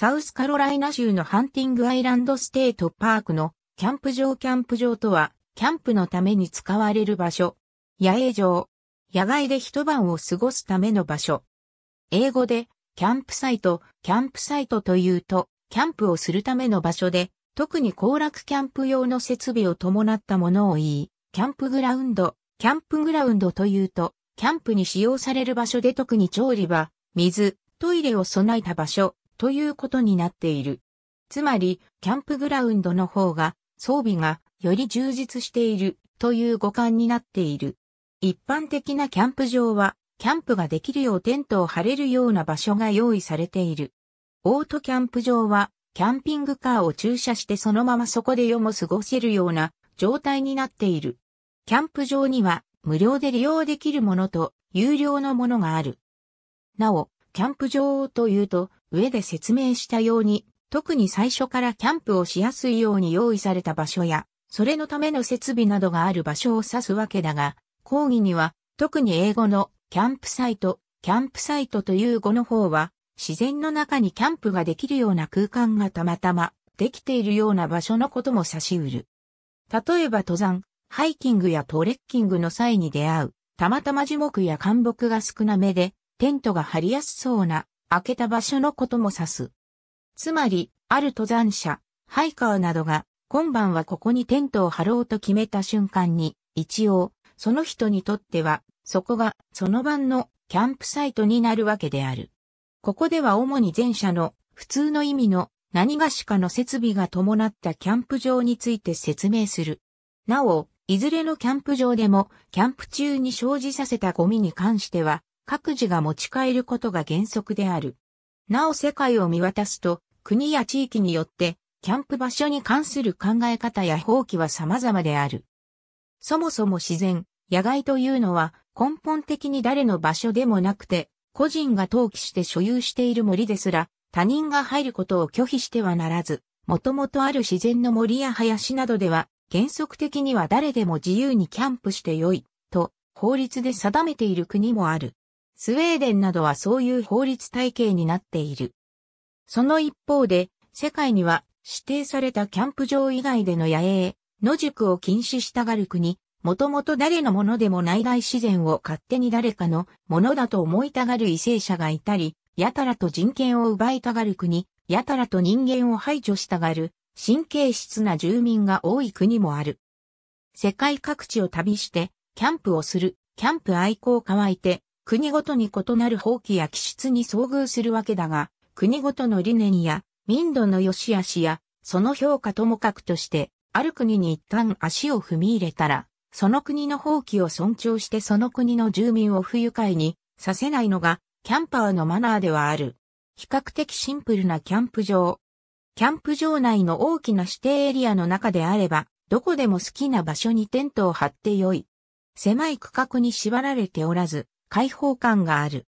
サウスカロライナ州のハンティングアイランドステートパークのキャンプ場キャンプ場とは、キャンプのために使われる場所。野営場。野外で一晩を過ごすための場所。英語で、キャンプサイト、キャンプサイトというと、キャンプをするための場所で、特に行楽キャンプ用の設備を伴ったものを言い、キャンプグラウンド、キャンプグラウンドというと、キャンプに使用される場所で特に調理場、水、トイレを備えた場所、ということになっている。つまり、キャンプグラウンドの方が装備がより充実しているという五感になっている。一般的なキャンプ場は、キャンプができるようテントを張れるような場所が用意されている。オートキャンプ場は、キャンピングカーを駐車してそのままそこで夜も過ごせるような状態になっている。キャンプ場には無料で利用できるものと有料のものがある。なお、キャンプ場というと上で説明したように、特に最初からキャンプをしやすいように用意された場所や、それのための設備などがある場所を指すわけだが、講義には、特に英語のキャンプサイト、キャンプサイトという語の方は、自然の中にキャンプができるような空間がたまたまできているような場所のことも指し得る。例えば登山、ハイキングやトレッキングの際に出会う、たまたま樹木や干木が少なめで、テントが張りやすそうな開けた場所のことも指す。つまり、ある登山者、ハイカーなどが、今晩はここにテントを張ろうと決めた瞬間に、一応、その人にとっては、そこがその晩のキャンプサイトになるわけである。ここでは主に前者の普通の意味の何がしかの設備が伴ったキャンプ場について説明する。なお、いずれのキャンプ場でもキャンプ中に生じさせたゴミに関しては各自が持ち帰ることが原則である。なお世界を見渡すと、国や地域によって、キャンプ場所に関する考え方や放棄は様々である。そもそも自然、野外というのは根本的に誰の場所でもなくて、個人が登記して所有している森ですら、他人が入ることを拒否してはならず、もともとある自然の森や林などでは、原則的には誰でも自由にキャンプしてよい、と法律で定めている国もある。スウェーデンなどはそういう法律体系になっている。その一方で、世界には指定されたキャンプ場以外での野営、野宿を禁止したがる国、もともと誰のものでもない大自然を勝手に誰かのものだと思いたがる為政者がいたり、やたらと人権を奪いたがる国、やたらと人間を排除したがる、神経質な住民が多い国もある。世界各地を旅して、キャンプをする、キャンプ愛好家はいて、国ごとに異なる法規や気質に遭遇するわけだが、国ごとの理念や民度の良し悪しや、その評価ともかくとして、ある国に一旦足を踏み入れたら、その国の法規を尊重してその国の住民を不愉快にさせないのが、キャンパーのマナーではある。比較的シンプルなキャンプ場。キャンプ場内の大きな指定エリアの中であれば、どこでも好きな場所にテントを張ってよい。狭い区画に縛られておらず、開放感がある。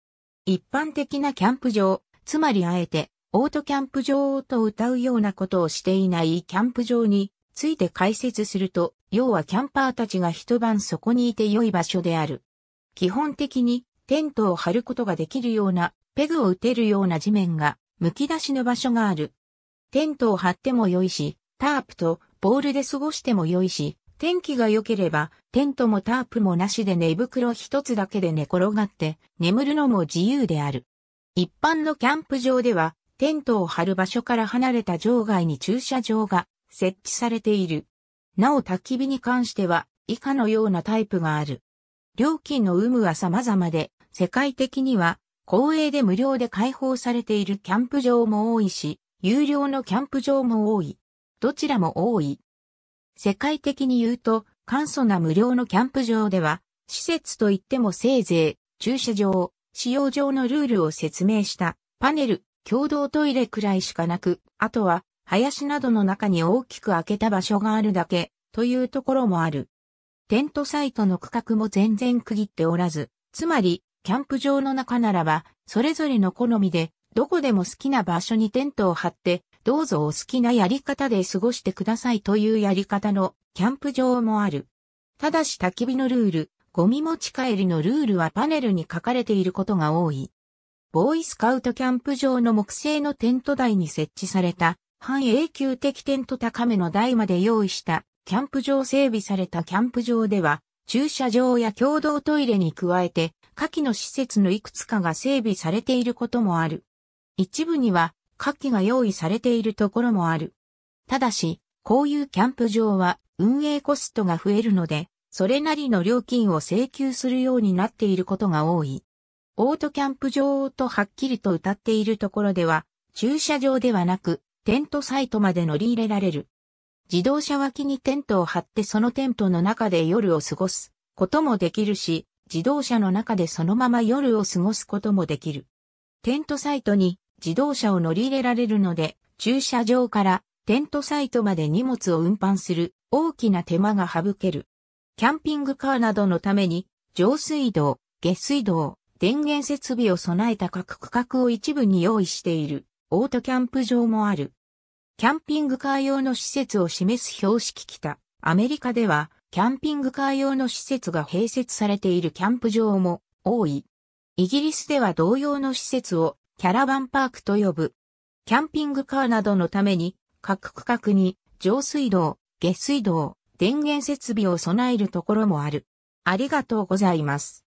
一般的なキャンプ場、つまりあえて、オートキャンプ場と歌うようなことをしていないキャンプ場について解説すると、要はキャンパーたちが一晩そこにいて良い場所である。基本的にテントを張ることができるような、ペグを打てるような地面が、剥き出しの場所がある。テントを張っても良いし、タープとボールで過ごしても良いし、天気が良ければ、テントもタープもなしで寝袋一つだけで寝転がって、眠るのも自由である。一般のキャンプ場では、テントを張る場所から離れた場外に駐車場が設置されている。なお焚き火に関しては、以下のようなタイプがある。料金の有無は様々で、世界的には、公営で無料で開放されているキャンプ場も多いし、有料のキャンプ場も多い。どちらも多い。世界的に言うと、簡素な無料のキャンプ場では、施設といってもせいぜい、駐車場、使用上のルールを説明した、パネル、共同トイレくらいしかなく、あとは、林などの中に大きく開けた場所があるだけ、というところもある。テントサイトの区画も全然区切っておらず、つまり、キャンプ場の中ならば、それぞれの好みで、どこでも好きな場所にテントを張って、どうぞお好きなやり方で過ごしてくださいというやり方のキャンプ場もある。ただし焚き火のルール、ゴミ持ち帰りのルールはパネルに書かれていることが多い。ボーイスカウトキャンプ場の木製のテント台に設置された半永久的テント高めの台まで用意したキャンプ場整備されたキャンプ場では駐車場や共同トイレに加えて下記の施設のいくつかが整備されていることもある。一部には火器が用意されているところもある。ただし、こういうキャンプ場は運営コストが増えるので、それなりの料金を請求するようになっていることが多い。オートキャンプ場とはっきりと歌っているところでは、駐車場ではなく、テントサイトまで乗り入れられる。自動車脇にテントを張ってそのテントの中で夜を過ごすこともできるし、自動車の中でそのまま夜を過ごすこともできる。テントサイトに自動車を乗り入れられるので、駐車場からテントサイトまで荷物を運搬する大きな手間が省ける。キャンピングカーなどのために、上水道、下水道、電源設備を備えた各区画を一部に用意している、オートキャンプ場もある。キャンピングカー用の施設を示す標識北、アメリカでは、キャンピングカー用の施設が併設されているキャンプ場も多い。イギリスでは同様の施設をキャラバンパークと呼ぶ。キャンピングカーなどのために、各区画に上水道、下水道、電源設備を備えるところもある。ありがとうございます。